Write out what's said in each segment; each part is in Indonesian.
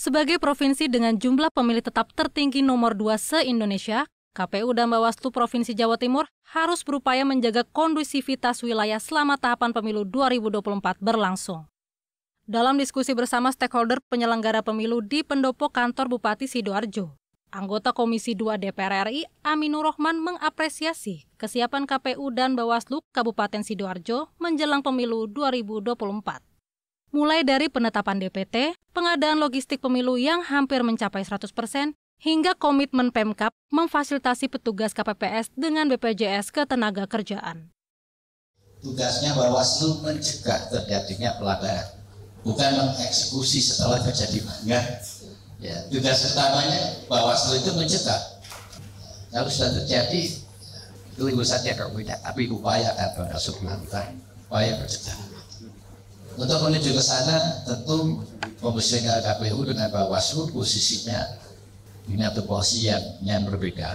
Sebagai provinsi dengan jumlah pemilih tetap tertinggi nomor 2 se-Indonesia, KPU dan Bawaslu Provinsi Jawa Timur harus berupaya menjaga kondusivitas wilayah selama tahapan pemilu 2024 berlangsung. Dalam diskusi bersama stakeholder penyelenggara pemilu di pendopo kantor Bupati Sidoarjo, anggota Komisi 2 DPR RI Aminur Rohman mengapresiasi kesiapan KPU dan Bawaslu Kabupaten Sidoarjo menjelang pemilu 2024 mulai dari penetapan DPT, pengadaan logistik pemilu yang hampir mencapai 100 persen, hingga komitmen Pemkap memfasilitasi petugas KPPS dengan BPJS ketenaga kerjaan. Tugasnya Bawaslu mencegah terjadinya pelanggaran, bukan mengeksekusi setelah terjadi pelanggaran. Ya, tugas utamanya Bawaslu itu mencegah. Kalau sudah terjadi, ya, itu ibu saja kalau tidak, tapi upaya atau berasuh mantan, upaya mencegah. Untuk menuju ke sana tentu komisioner KPU dengan Bawaslu posisinya ini atau posisi yang, yang berbeda.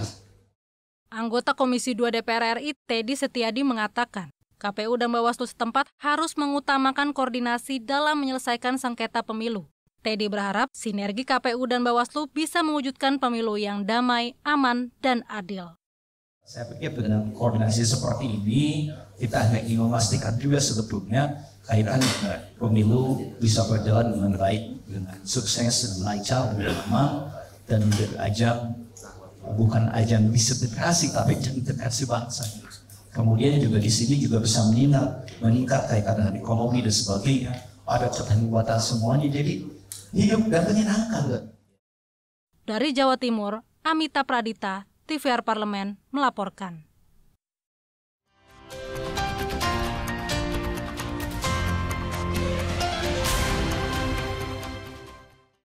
Anggota Komisi 2 DPR RI Teddy Setiadi mengatakan, KPU dan Bawaslu setempat harus mengutamakan koordinasi dalam menyelesaikan sengketa pemilu. Teddy berharap sinergi KPU dan Bawaslu bisa mewujudkan pemilu yang damai, aman, dan adil. Saya pikir dengan koordinasi seperti ini, kita hanya ingin memastikan juga sebetulnya kaitan eh, pemilu bisa berjalan dengan baik, dengan sukses, dengan lancar, dengan aman, dan berajang bukan ajang disintegrasi tapi integrasi bangsa. Kemudian juga di sini juga bisa meningkat, meningkat kaitan dengan ekonomi dan sebagainya. Ada keterlibatan semuanya jadi hidup dan menyenangkan. Dari Jawa Timur, Amita Pradita, TVR Parlemen melaporkan.